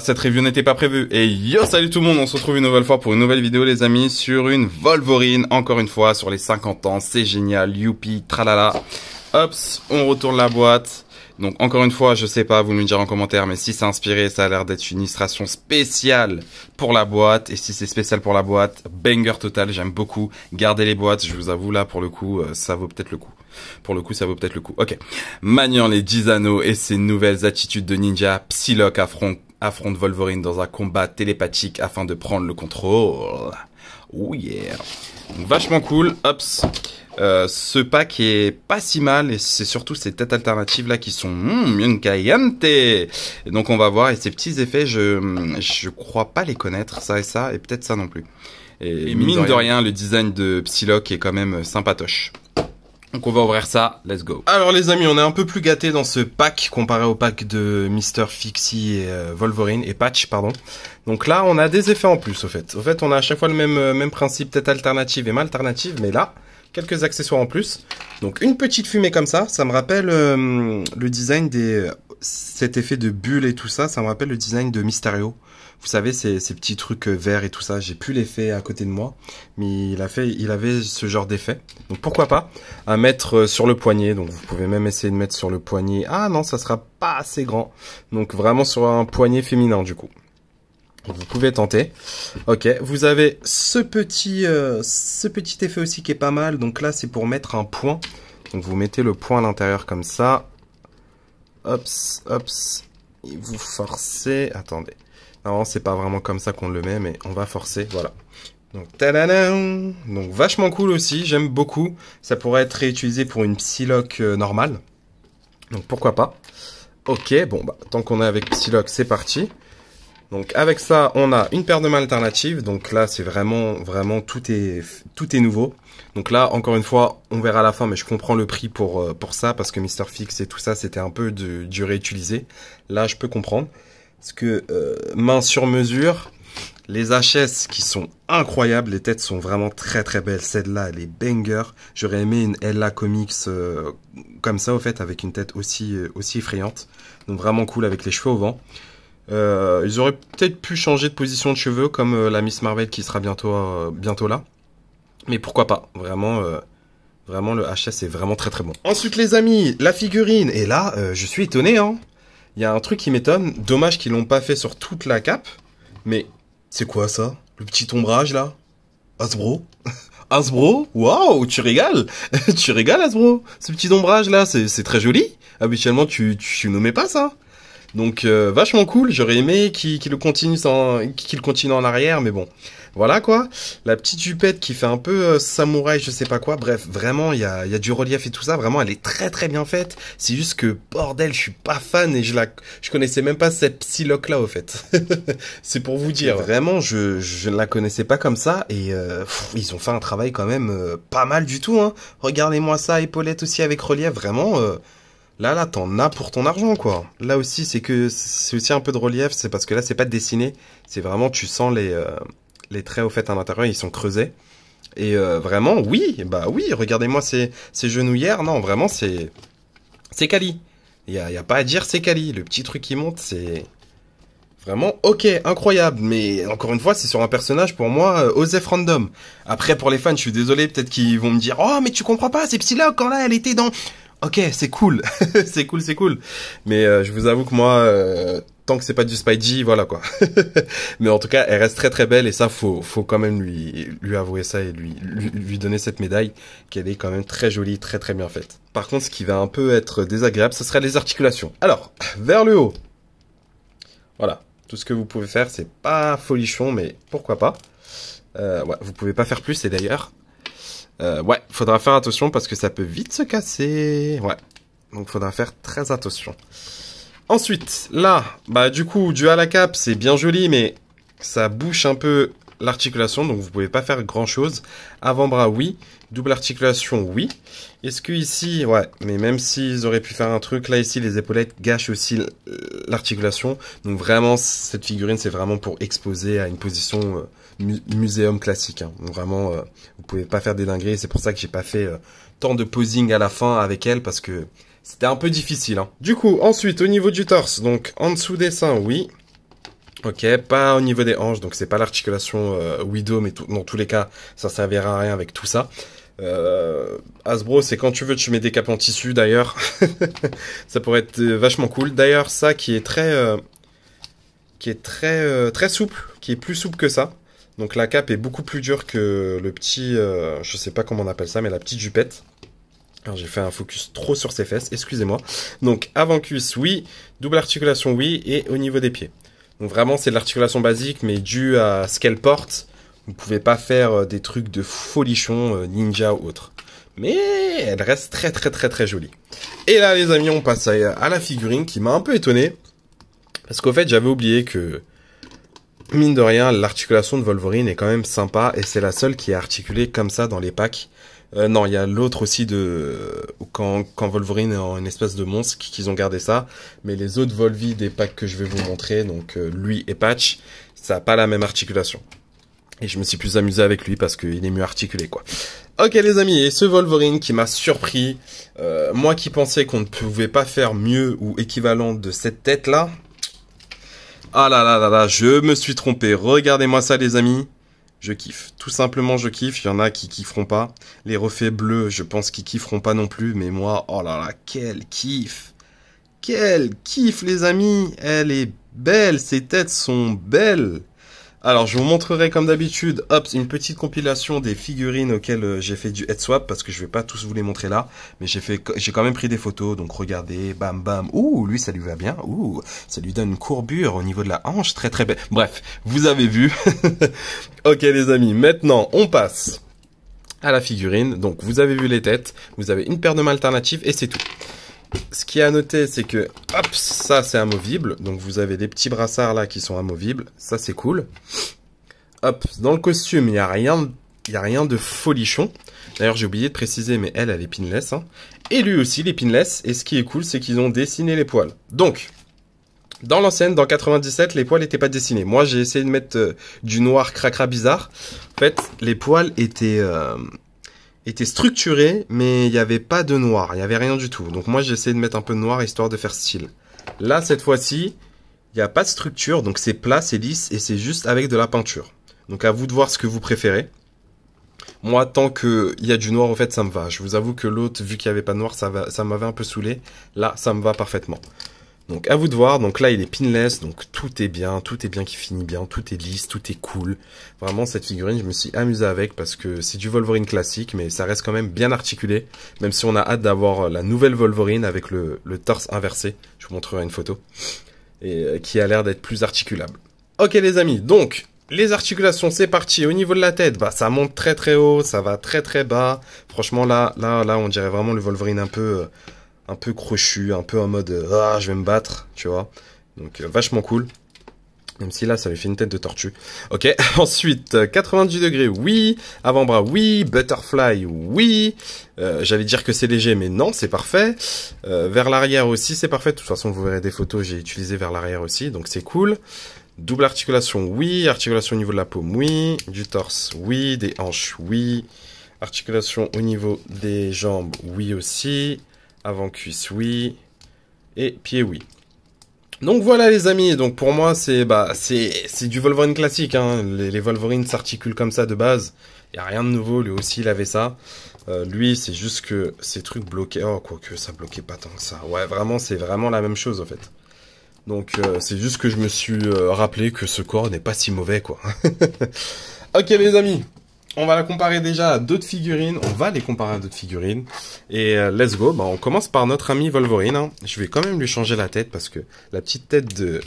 cette review n'était pas prévue. Et yo, salut tout le monde, on se retrouve une nouvelle fois pour une nouvelle vidéo les amis sur une Volvorine, encore une fois, sur les 50 ans, c'est génial, youpi, tralala. Hops, on retourne la boîte. Donc encore une fois, je sais pas, vous me direz en commentaire, mais si c'est inspiré, ça a l'air d'être une illustration spéciale pour la boîte. Et si c'est spécial pour la boîte, banger total, j'aime beaucoup. Garder les boîtes, je vous avoue, là, pour le coup, euh, ça vaut peut-être le coup. Pour le coup, ça vaut peut-être le coup. Ok. Maniant les 10 anneaux et ses nouvelles attitudes de ninja, Psylocke affronte affronte Wolverine dans un combat télépathique afin de prendre le contrôle. Oh yeah. vachement cool. Ops. Euh, ce pack est pas si mal et c'est surtout ces têtes alternatives là qui sont Mmm, donc on va voir et ces petits effets, je je crois pas les connaître ça et ça et peut-être ça non plus. Et, mine, de rien, le design de Psylocke est quand même sympatoche. Donc on va ouvrir ça, let's go. Alors les amis, on est un peu plus gâté dans ce pack comparé au pack de Mister Fixie et euh, Wolverine et Patch pardon. Donc là, on a des effets en plus au fait. Au fait, on a à chaque fois le même euh, même principe tête alternative et mal alternative, mais là, quelques accessoires en plus. Donc une petite fumée comme ça, ça me rappelle euh, le design des cet effet de bulle et tout ça, ça me rappelle le design de Mysterio vous savez, ces, ces, petits trucs euh, verts et tout ça, j'ai plus l'effet à côté de moi, mais il, a fait, il avait ce genre d'effet. Donc pourquoi pas à mettre euh, sur le poignet, donc vous pouvez même essayer de mettre sur le poignet. Ah non, ça sera pas assez grand, donc vraiment sur un poignet féminin du coup. vous pouvez tenter. Ok, vous avez ce petit, euh, ce petit effet aussi qui est pas mal, donc là c'est pour mettre un point. Donc vous mettez le point à l'intérieur comme ça. Hops, hops. Et vous forcez. Attendez. Non, c'est pas vraiment comme ça qu'on le met, mais on va forcer, voilà. Donc, Donc vachement cool aussi, j'aime beaucoup. Ça pourrait être réutilisé pour une Psylocke euh, normale. Donc pourquoi pas. Ok, bon, bah, tant qu'on est avec Psylocke, c'est parti. Donc avec ça, on a une paire de mains alternatives. Donc là, c'est vraiment, vraiment, tout est, tout est nouveau. Donc là, encore une fois, on verra à la fin, mais je comprends le prix pour, euh, pour ça, parce que Mr. Fix et tout ça, c'était un peu de, du réutilisé. Là, je peux comprendre. Parce que euh, main sur mesure, les HS qui sont incroyables, les têtes sont vraiment très très belles. Celle-là, elle est banger. J'aurais aimé une Ella Comics euh, comme ça, au fait, avec une tête aussi, euh, aussi effrayante. Donc vraiment cool avec les cheveux au vent. ils auraient peut-être pu changer de position de cheveux, comme la Miss Marvel qui sera bientôt, bientôt là. Mais pourquoi pas Vraiment, vraiment le HS est vraiment très très bon. Ensuite les amis, la figurine. Et là, je suis étonné, hein il y a un truc qui m'étonne. Dommage qu'ils l'ont pas fait sur toute la cape. Mais c'est quoi ça Le petit ombrage là Asbro, Asbro, Waouh, tu régales Tu régales Asbro, Ce petit ombrage là, c'est très joli. Habituellement, tu, tu, tu mets pas ça. Donc euh, vachement cool, j'aurais aimé qu'il le continue sans qu'il continue en arrière mais bon. Voilà quoi. La petite jupette qui fait un peu euh, samouraï, je sais pas quoi. Bref, vraiment, il y a, du relief et tout ça. Vraiment, elle est très très bien faite. C'est juste que, bordel, je suis pas fan et je la, je connaissais même pas cette psyloque là au fait. c'est pour vous dire. Vraiment, je, ne la connaissais pas comme ça et euh, ils ont fait un travail quand même euh, pas mal du tout. Hein. Regardez-moi ça, épaulette aussi avec relief. Vraiment. Là, là, t'en as pour ton argent, quoi. Là aussi, c'est que c'est aussi un peu de relief, c'est parce que là, c'est pas dessiné, c'est vraiment, tu sens les, les traits au fait à l'intérieur, ils sont creusés. Et euh, vraiment, oui, bah oui, regardez-moi ces, ces, genouillères. Non, vraiment, c'est c'est Kali. Il a, y a, pas à dire, c'est Kali. Le petit truc qui monte, c'est vraiment ok, incroyable. Mais encore une fois, c'est sur un personnage pour moi, euh, Osef Random. Après, pour les fans, je suis désolé, peut-être qu'ils vont me dire, oh, mais tu comprends pas, c'est Psylocke quand là, elle était dans ok, c'est cool, c'est cool, c'est cool. Mais euh, je vous avoue que moi, euh, tant que c'est pas du Spidey, voilà quoi. Mais en tout cas, elle reste très très belle et ça, faut faut quand même lui lui avouer ça et lui lui, donner cette médaille qu'elle est quand même très jolie, très très bien faite. Par contre, ce qui va un peu être désagréable, ce sera les articulations. Alors, vers le haut. Voilà, tout ce que vous pouvez faire, c'est pas folichon, mais pourquoi pas. Euh, ouais, vous pouvez pas faire plus et d'ailleurs, euh, ouais, faudra faire attention parce que ça peut vite se casser. Ouais, donc faudra faire très attention. Ensuite, là, bah du coup, du à la cape, c'est bien joli, mais ça bouche un peu l'articulation, donc vous pouvez pas faire grand chose. Avant-bras, oui. Double articulation, oui. Est-ce que ici, ouais, mais même s'ils auraient pu faire un truc, là ici, les épaulettes gâchent aussi l'articulation. Donc vraiment, cette figurine, c'est vraiment pour exposer à une position... Euh, muséum classique. Hein. Vraiment, euh, vous pouvez pas faire des dingueries. C'est pour ça que j'ai pas fait euh, tant de posing à la fin avec elle parce que c'était un peu difficile. Hein. Du coup, ensuite au niveau du torse, donc en dessous des seins, oui. Ok, pas au niveau des hanches, donc c'est pas l'articulation euh, Widow, mais dans tous les cas, ça servira à rien avec tout ça. Euh, Hasbro, c'est quand tu veux, tu mets des capes en tissu d'ailleurs. ça pourrait être vachement cool. D'ailleurs, ça qui est très, qui est très, très souple, qui est plus souple que ça. Donc la cape est beaucoup plus dure que le petit, euh, je sais pas comment on appelle ça, mais la petite jupette. Alors j'ai fait un focus trop sur ses fesses, excusez-moi. Donc avant cus oui. Double articulation, oui. Et au niveau des pieds. Donc vraiment, c'est de l'articulation basique, mais due à ce qu'elle porte, vous pouvez pas faire euh, des trucs de folichon, euh, ninja ou autre. Mais elle reste très très très très jolie. Et là les amis, on passe à, à la figurine qui m'a un peu étonné. Parce qu'au fait, j'avais oublié que mine de rien, l'articulation de Wolverine est quand même sympa et c'est la seule qui est articulée comme ça dans les packs. Euh, non, il y a l'autre aussi de quand, quand Wolverine est en une espèce de monstre qu'ils ont gardé ça, mais les autres Volvi des packs que je vais vous montrer, donc euh, lui et Patch, ça n'a pas la même articulation. Et je me suis plus amusé avec lui parce qu'il est mieux articulé, quoi. Ok les amis, et ce Wolverine qui m'a surpris, euh, moi qui pensais qu'on ne pouvait pas faire mieux ou équivalent de cette tête-là, ah là là là là, je me suis trompé. Regardez-moi ça, les amis. Je kiffe. Tout simplement, je kiffe. Il y en a qui kifferont pas. Les refaits bleus, je pense qu'ils kifferont pas non plus. Mais moi, oh là là, quel kiff. Quel kiff, les amis. Elle est belle. Ses têtes sont belles. Alors, je vous montrerai comme d'habitude, hop, une petite compilation des figurines auxquelles euh, j'ai fait du head swap parce que je vais pas tous vous les montrer là, mais j'ai fait, j'ai quand même pris des photos, donc regardez, bam bam. Ouh, lui ça lui va bien. Ouh, ça lui donne une courbure au niveau de la hanche, très très belle. Bref, vous avez vu. ok les amis, maintenant on passe à la figurine. Donc vous avez vu les têtes, vous avez une paire de mains alternatives et c'est tout ce qui est à noter, c'est que hop, ça c'est amovible. Donc vous avez des petits brassards là qui sont amovibles. Ça c'est cool. Hop, dans le costume, il n'y a rien a rien de folichon. D'ailleurs, j'ai oublié de préciser, mais elle, elle est pinless. Hein. Et lui aussi, il est pinless. Et ce qui est cool, c'est qu'ils ont dessiné les poils. Donc, dans l'ancienne, dans 97, les poils n'étaient pas dessinés. Moi, j'ai essayé de mettre euh, du noir cracra bizarre. En fait, les poils étaient... Euh, était structuré, mais il n'y avait pas de noir, il n'y avait rien du tout. Donc moi j'ai essayé de mettre un peu de noir histoire de faire style. Là cette fois-ci, il n'y a pas de structure, donc c'est plat, c'est lisse et c'est juste avec de la peinture. Donc à vous de voir ce que vous préférez. Moi, tant qu'il y a du noir, en fait, ça me va. Je vous avoue que l'autre, vu qu'il n'y avait pas de noir, ça, ça m'avait un peu saoulé. Là, ça me va parfaitement. Donc à vous de voir, donc là il est pinless, donc tout est bien, tout est bien qui finit bien, tout est lisse, tout est cool. Vraiment cette figurine je me suis amusé avec parce que c'est du Wolverine classique mais ça reste quand même bien articulé. Même si on a hâte d'avoir la nouvelle Wolverine avec le, torse inversé, je vous montrerai une photo, et euh, qui a l'air d'être plus articulable. Ok les amis, donc les articulations, c'est parti. Au niveau de la tête, bah ça monte très très haut, ça va très très bas. Franchement là, là, là, on dirait vraiment le Wolverine un peu, euh, un peu crochu, un peu en mode euh, ah je vais me battre, tu vois. Donc euh, vachement cool. Même si là, ça lui fait une tête de tortue. Ok, ensuite, 90 euh, degrés, oui. Avant-bras, oui. Butterfly, oui. Euh, J'allais dire que c'est léger, mais non, c'est parfait. vers l'arrière aussi, c'est parfait. De toute façon, vous verrez des photos, j'ai utilisé vers l'arrière aussi, donc c'est cool. Double articulation, oui. Articulation au niveau de la paume, oui. Du torse, oui. Des hanches, oui. Articulation au niveau des jambes, oui aussi. Avant-cuisse, oui. Et pied, oui. Donc voilà les amis, donc pour moi c'est bah c'est du Wolverine classique, hein. les, Wolverines s'articulent comme ça de base, il a rien de nouveau, lui aussi il avait ça. Euh, lui c'est juste que ces trucs bloquaient, oh que ça bloquait pas tant que ça, ouais vraiment c'est vraiment la même chose en fait. Donc euh, c'est juste que je me suis euh, rappelé que ce corps n'est pas si mauvais quoi. ok les amis, on va la comparer déjà à d'autres figurines. On va les comparer à d'autres figurines. Et euh, let's go. Bah, on commence par notre ami Wolverine. Hein. Je vais quand même lui changer la tête parce que la petite tête de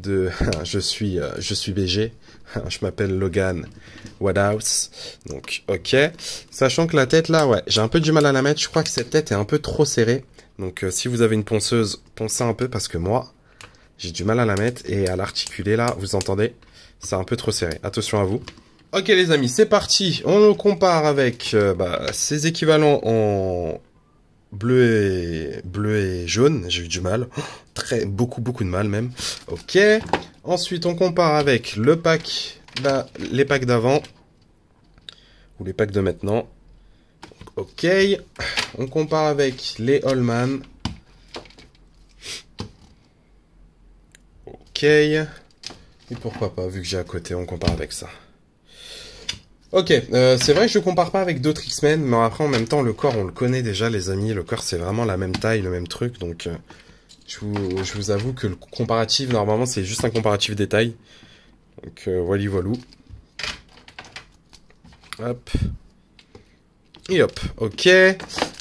de je suis euh, je suis BG. je m'appelle Logan Wadhouse. Donc ok. Sachant que la tête là, ouais, j'ai un peu du mal à la mettre. Je crois que cette tête est un peu trop serrée. Donc euh, si vous avez une ponceuse, poncez un peu parce que moi, j'ai du mal à la mettre et à l'articuler là. Vous entendez C'est un peu trop serré. Attention à vous. Ok les amis, c'est parti. On le compare avec euh, bah, ses équivalents en bleu et bleu et jaune. J'ai eu du mal, très beaucoup beaucoup de mal même. Ok. Ensuite, on compare avec le pack, les packs d'avant ou les packs de maintenant. Ok. On compare avec les Allman. Ok. Et pourquoi pas, vu que j'ai à côté, on compare avec ça. Ok, euh, c'est vrai que je compare pas avec d'autres X-Men, mais après en même temps le corps on le connaît déjà les amis, le corps c'est vraiment la même taille, le même truc, donc euh, je, vous, avoue que le comparatif normalement c'est juste un comparatif des tailles. Donc euh, voilà, voilou. Hop. Et hop, ok.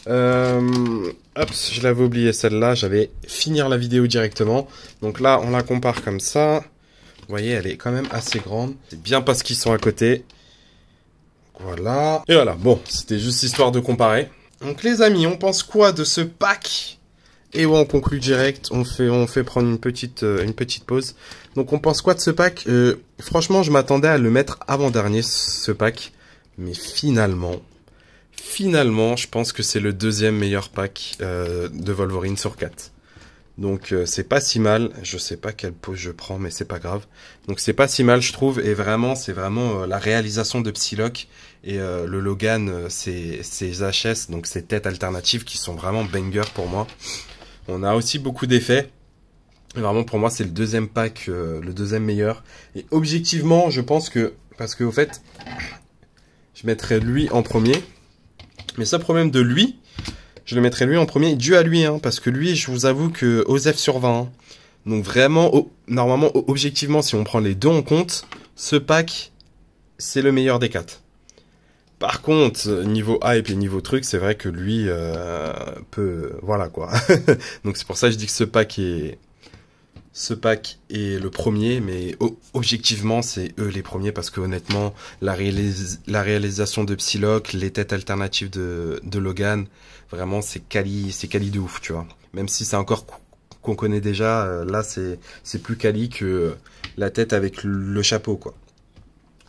Euh, hop, je l'avais oublié celle-là, j'avais finir la vidéo directement. Donc là on la compare comme ça. Vous voyez, elle est quand même assez grande. C'est bien parce qu'ils sont à côté. Voilà. Et voilà, bon, c'était juste histoire de comparer. Donc les amis, on pense quoi de ce pack et ouais, on conclut direct, on fait, on fait prendre une petite, euh, une petite pause. Donc on pense quoi de ce pack euh, Franchement, je m'attendais à le mettre avant-dernier, ce pack. Mais finalement, finalement, je pense que c'est le deuxième meilleur pack euh, de Wolverine sur 4. Donc euh, c'est pas si mal, je sais pas quelle pose je prends mais c'est pas grave. Donc c'est pas si mal je trouve et vraiment c'est vraiment euh, la réalisation de Psylocke et euh, le Logan c'est ses HS donc ces têtes alternatives qui sont vraiment banger pour moi. On a aussi beaucoup d'effets. Vraiment pour moi c'est le deuxième pack le deuxième meilleur et objectivement, je pense que parce que au fait je mettrais lui en premier. Mais ça problème de lui, je le mettrai lui en premier, dû à lui, hein, parce que lui, je vous avoue que Osef sur 20. Hein. Donc vraiment, normalement, objectivement, si on prend les deux en compte, ce pack, c'est le meilleur des quatre. Par contre, niveau hype et niveau truc, c'est vrai que lui euh, peut... Voilà quoi. Donc c'est pour ça que je dis que ce pack est, ce pack est le premier, mais objectivement, c'est eux les premiers parce que honnêtement, la, réalisation de Psylocke, les têtes alternatives de, de Logan, vraiment, c'est quali, c'est quali de ouf, tu vois. Même si c'est encore qu'on connaît déjà, euh, là, c'est plus quali que la tête avec le chapeau, quoi.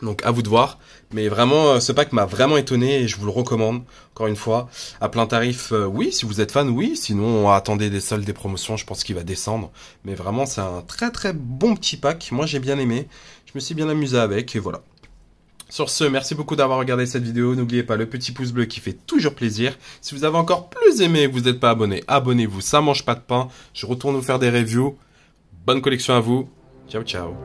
Donc à vous de voir. Mais vraiment, euh, ce pack m'a vraiment étonné et je vous le recommande, encore une fois. À plein tarif, euh, oui, si vous êtes fan, oui. Sinon, attendez des soldes, des promotions, je pense qu'il va descendre. Mais vraiment, c'est un très très bon petit pack. Moi, j'ai bien aimé. Je me suis bien amusé avec et voilà. Sur ce, merci beaucoup d'avoir regardé cette vidéo. N'oubliez pas le petit pouce bleu qui fait toujours plaisir. Si vous avez encore plus aimé et que vous n'êtes pas abonné, abonnez-vous, ça mange pas de pain. Je retourne vous faire des reviews. Bonne collection à vous. Ciao, ciao.